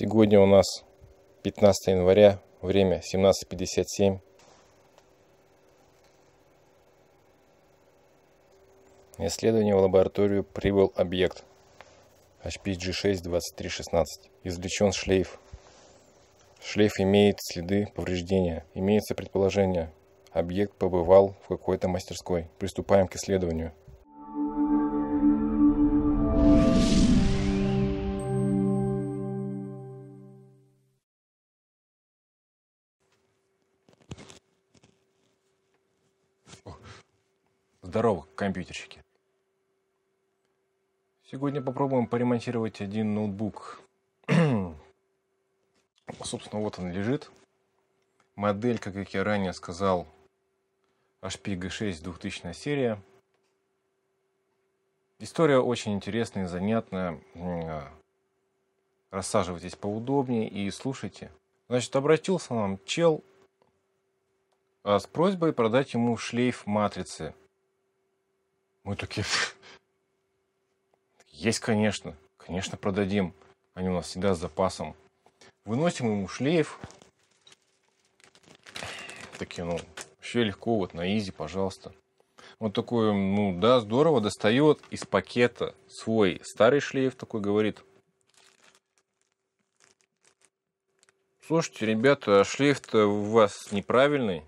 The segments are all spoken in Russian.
Сегодня у нас 15 января, время 17.57. На исследование в лабораторию прибыл объект HPG6-2316. Извлечен шлейф. Шлейф имеет следы повреждения. Имеется предположение, объект побывал в какой-то мастерской. Приступаем к исследованию. компьютерщики. Сегодня попробуем поремонтировать один ноутбук. Собственно, вот он лежит. Модель, как я ранее сказал, HP G6 2000 серия. История очень интересная и занятная. А, рассаживайтесь поудобнее и слушайте. Значит, обратился нам чел а, с просьбой продать ему шлейф матрицы мы такие, есть, конечно, конечно, продадим. Они у нас всегда с запасом. Выносим ему шлейф. Такие, ну, вообще легко, вот на изи, пожалуйста. Вот такой, ну да, здорово, достает из пакета свой старый шлейф, такой говорит. Слушайте, ребята, шлейф-то у вас неправильный.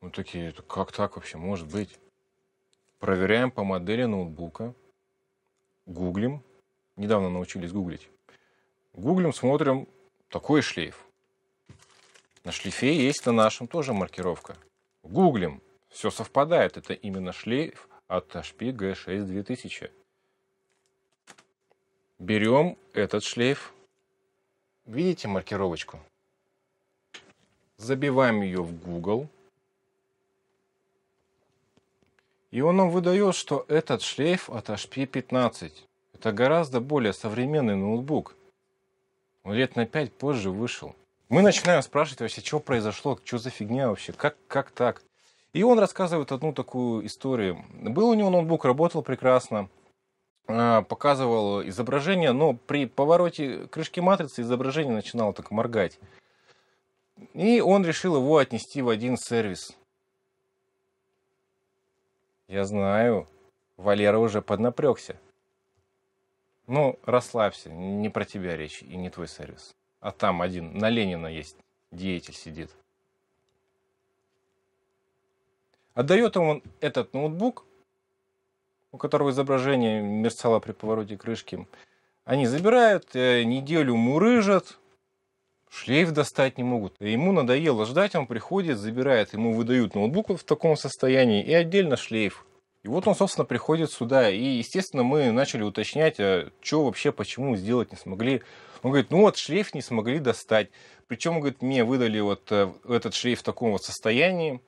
Вот такие, как так вообще может быть? Проверяем по модели ноутбука. Гуглим. Недавно научились гуглить. Гуглим, смотрим такой шлейф. На шлейфе есть на нашем тоже маркировка. Гуглим. Все совпадает. Это именно шлейф от HP G6 2000. Берем этот шлейф. Видите маркировочку? Забиваем ее в Google. И он нам выдает, что этот шлейф от HP15. Это гораздо более современный ноутбук. Он лет на 5 позже вышел. Мы начинаем спрашивать вообще, что произошло, что за фигня вообще, как, как так? И он рассказывает одну такую историю. Был у него ноутбук, работал прекрасно, а, показывал изображение, но при повороте крышки матрицы изображение начинало так моргать. И он решил его отнести в один сервис. Я знаю. Валера уже поднапрекся. Ну, расслабься, не про тебя речь и не твой сервис. А там один, на Ленина есть, деятель сидит. Отдает ему этот ноутбук, у которого изображение мерцало при повороте крышки. Они забирают, э, неделю мурыжат, шлейф достать не могут. Ему надоело ждать, он приходит, забирает, ему выдают ноутбук в таком состоянии и отдельно шлейф. И вот он, собственно, приходит сюда. И, естественно, мы начали уточнять, а что вообще, почему сделать не смогли. Он говорит, ну вот шлейф не смогли достать. Причем, говорит, мне выдали вот э, этот шлейф в таком вот состоянии.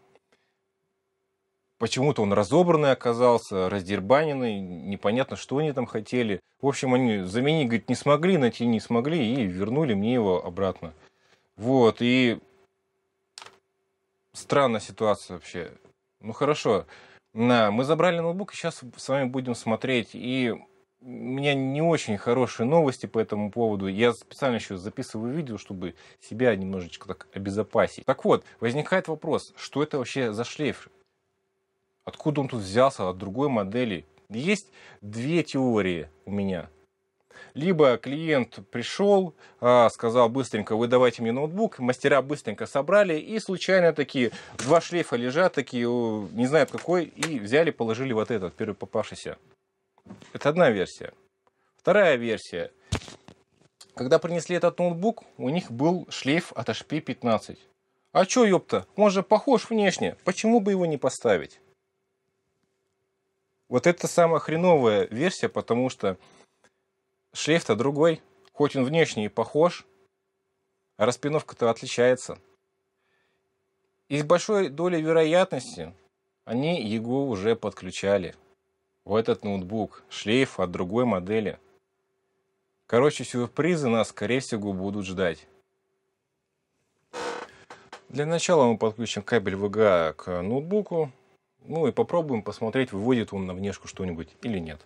Почему-то он разобранный оказался, раздербаненный, непонятно, что они там хотели. В общем, они заменить, говорит, не смогли, найти не смогли и вернули мне его обратно. Вот, и странная ситуация вообще. Ну хорошо, на, мы забрали ноутбук, и сейчас с вами будем смотреть. И у меня не очень хорошие новости по этому поводу. Я специально еще записываю видео, чтобы себя немножечко так обезопасить. Так вот, возникает вопрос, что это вообще за шлейф? Откуда он тут взялся от другой модели? Есть две теории у меня. Либо клиент пришел, а, сказал быстренько, вы давайте мне ноутбук, мастера быстренько собрали и случайно такие два шлейфа лежат, такие не знают какой, и взяли, положили вот этот, первый попавшийся. Это одна версия. Вторая версия. Когда принесли этот ноутбук, у них был шлейф от HP 15. А чё, ёпта, он же похож внешне, почему бы его не поставить? Вот это самая хреновая версия, потому что шлейф-то другой. Хоть он внешне и похож, а распиновка-то отличается. И с большой долей вероятности они его уже подключали в этот ноутбук. Шлейф от другой модели. Короче, сюрпризы нас, скорее всего, будут ждать. Для начала мы подключим кабель VGA к ноутбуку. Ну и попробуем посмотреть, выводит он на внешку что-нибудь или нет.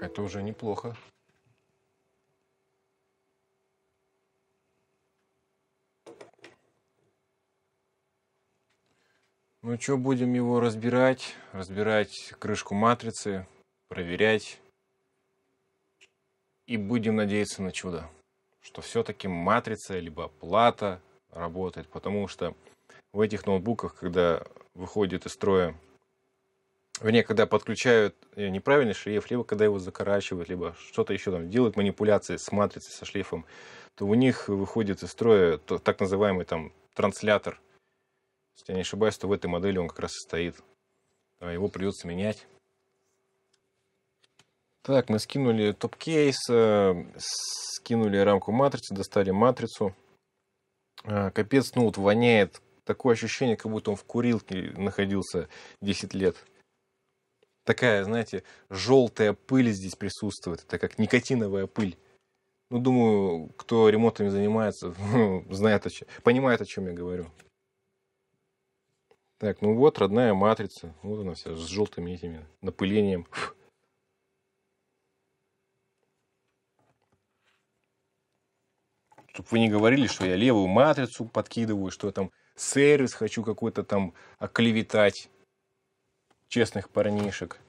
Это уже неплохо. Ну что, будем его разбирать, разбирать крышку матрицы, проверять. И будем надеяться на чудо, что все-таки матрица либо плата работает, потому что в этих ноутбуках, когда выходит из строя, вернее, когда подключают неправильный шлейф, либо когда его закорачивают, либо что-то еще там делают, манипуляции с матрицей, со шлейфом, то у них выходит из строя так называемый там транслятор если я не ошибаюсь, то в этой модели он как раз и стоит. А его придется менять. Так, мы скинули топ-кейс, скинули рамку матрицы, достали матрицу. А, капец, ну вот воняет. Такое ощущение, как будто он в курилке находился 10 лет. Такая, знаете, желтая пыль здесь присутствует. Это как никотиновая пыль. Ну, думаю, кто ремонтами занимается, знает, понимает, о чем я говорю. Так, ну вот родная матрица. Вот она вся с желтыми этими напылением. Чтобы вы не говорили, что я левую матрицу подкидываю, что я там сервис хочу какой-то там оклеветать честных парнишек.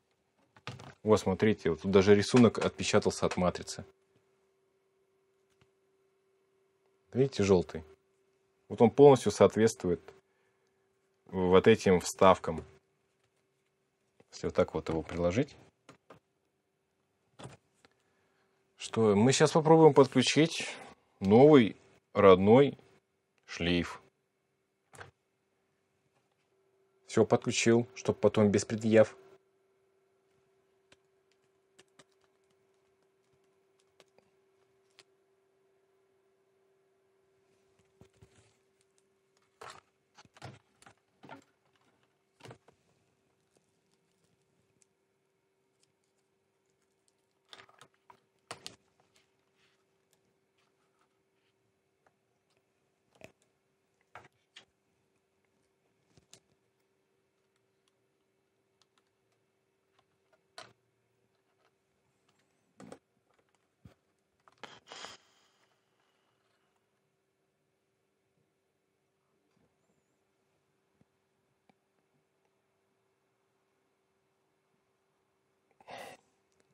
Вот, смотрите, вот тут даже рисунок отпечатался от матрицы. Видите, желтый. Вот он полностью соответствует вот этим вставкам. Если вот так вот его приложить. Что, мы сейчас попробуем подключить новый родной шлейф. Все подключил, чтобы потом без предъяв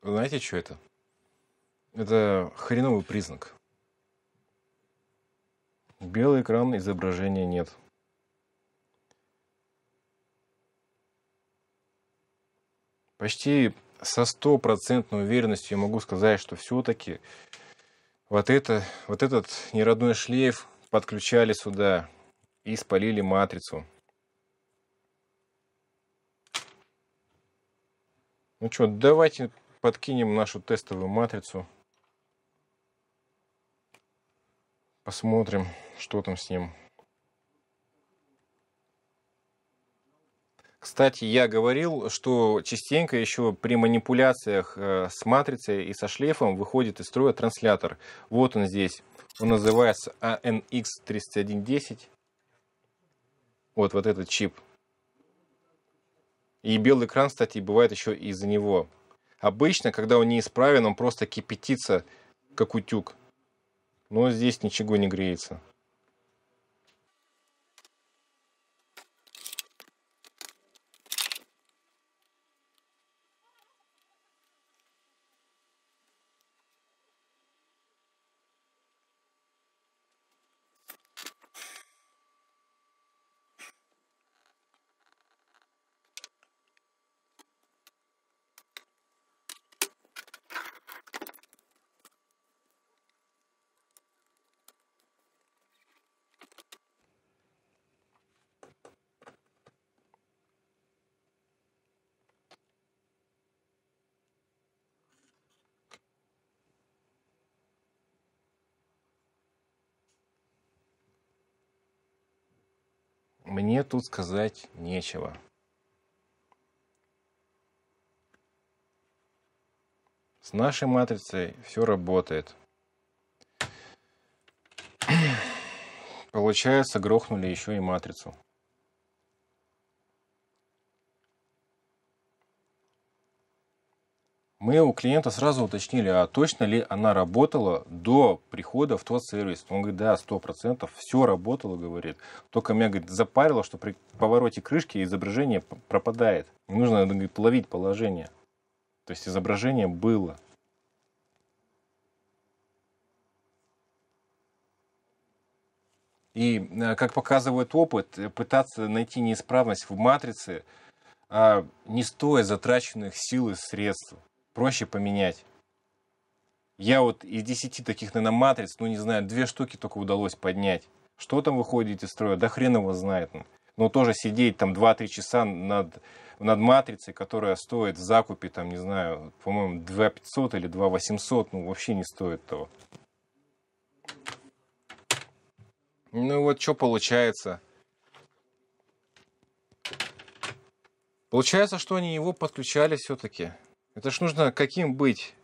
Знаете, что это? Это хреновый признак. Белый экран, изображения нет. Почти со стопроцентной уверенностью я могу сказать, что все-таки вот, это, вот этот неродной шлейф подключали сюда и спалили матрицу. Ну что, давайте подкинем нашу тестовую матрицу. Посмотрим, что там с ним. Кстати, я говорил, что частенько еще при манипуляциях э, с матрицей и со шлейфом выходит из строя транслятор. Вот он здесь. Он называется ANX3110. Вот, вот этот чип. И белый экран, кстати, бывает еще из-за него. Обычно, когда он неисправен, он просто кипятится, как утюг. Но здесь ничего не греется. Мне тут сказать нечего. С нашей матрицей все работает. Получается, грохнули еще и матрицу. мы у клиента сразу уточнили, а точно ли она работала до прихода в тот сервис. Он говорит, да, сто процентов, все работало, говорит. Только меня, говорит, запарило, что при повороте крышки изображение пропадает. И нужно, говорит, ловить положение. То есть изображение было. И, э, как показывает опыт, э, пытаться найти неисправность в матрице а, не стоит затраченных сил и средств проще поменять. Я вот из 10 таких наноматриц, ну не знаю, две штуки только удалось поднять. Что там выходит из строя, да хрен его знает. Ну. Но тоже сидеть там 2-3 часа над, над матрицей, которая стоит в закупе, там, не знаю, по-моему, 2500 или 2800, ну вообще не стоит того. Ну и вот что получается. Получается, что они его подключали все-таки. Это ж нужно каким быть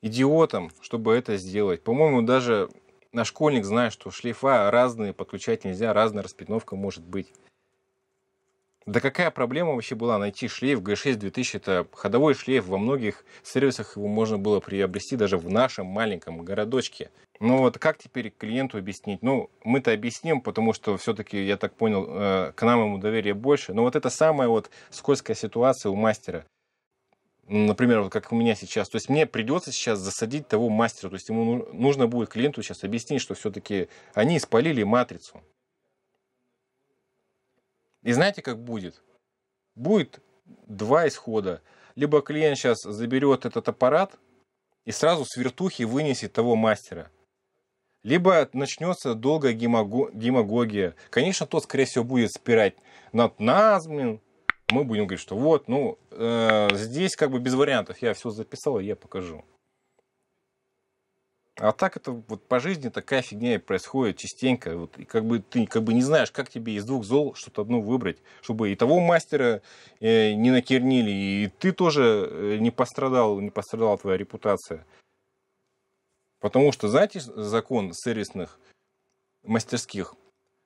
идиотом, чтобы это сделать. По-моему, даже на школьник знает, что шлейфа разные подключать нельзя, разная распиновка может быть. Да какая проблема вообще была найти шлейф G6 2000? Это ходовой шлейф, во многих сервисах его можно было приобрести даже в нашем маленьком городочке. Ну вот как теперь клиенту объяснить? Ну, мы-то объясним, потому что все-таки, я так понял, э, к нам ему доверие больше. Но вот это самая вот скользкая ситуация у мастера – например, вот как у меня сейчас, то есть мне придется сейчас засадить того мастера, то есть ему нужно будет клиенту сейчас объяснить, что все-таки они испалили матрицу. И знаете, как будет? Будет два исхода. Либо клиент сейчас заберет этот аппарат и сразу с вертухи вынесет того мастера. Либо начнется долгая гемагогия. Конечно, тот, скорее всего, будет спирать над нас, мы будем говорить, что вот, ну, э, здесь как бы без вариантов, я все записал, и я покажу. А так это вот по жизни такая фигня и происходит частенько. Вот, и как бы ты как бы не знаешь, как тебе из двух зол что-то одно выбрать, чтобы и того мастера э, не накернили, и ты тоже э, не пострадал, не пострадала твоя репутация. Потому что, знаете, закон сервисных мастерских,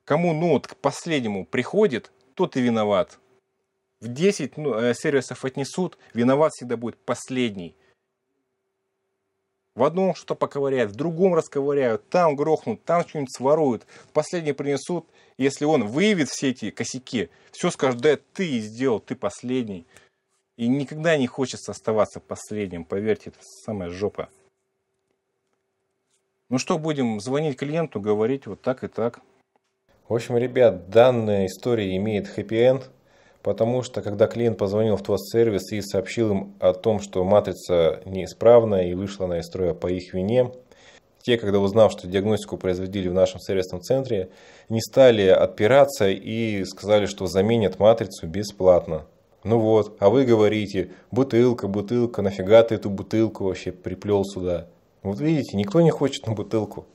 кому нот к последнему приходит, тот и виноват в 10 ну, э, сервисов отнесут, виноват всегда будет последний. В одном что-то поковыряют, в другом расковыряют, там грохнут, там что-нибудь своруют, последний принесут. Если он выявит все эти косяки, все скажет: да ты сделал, ты последний. И никогда не хочется оставаться последним, поверьте, это самая жопа. Ну что, будем звонить клиенту, говорить вот так и так. В общем, ребят, данная история имеет хэппи-энд потому что когда клиент позвонил в твой сервис и сообщил им о том, что матрица неисправна и вышла на из строя по их вине, те, когда узнал, что диагностику производили в нашем сервисном центре, не стали отпираться и сказали, что заменят матрицу бесплатно. Ну вот, а вы говорите, бутылка, бутылка, нафига ты эту бутылку вообще приплел сюда? Вот видите, никто не хочет на бутылку.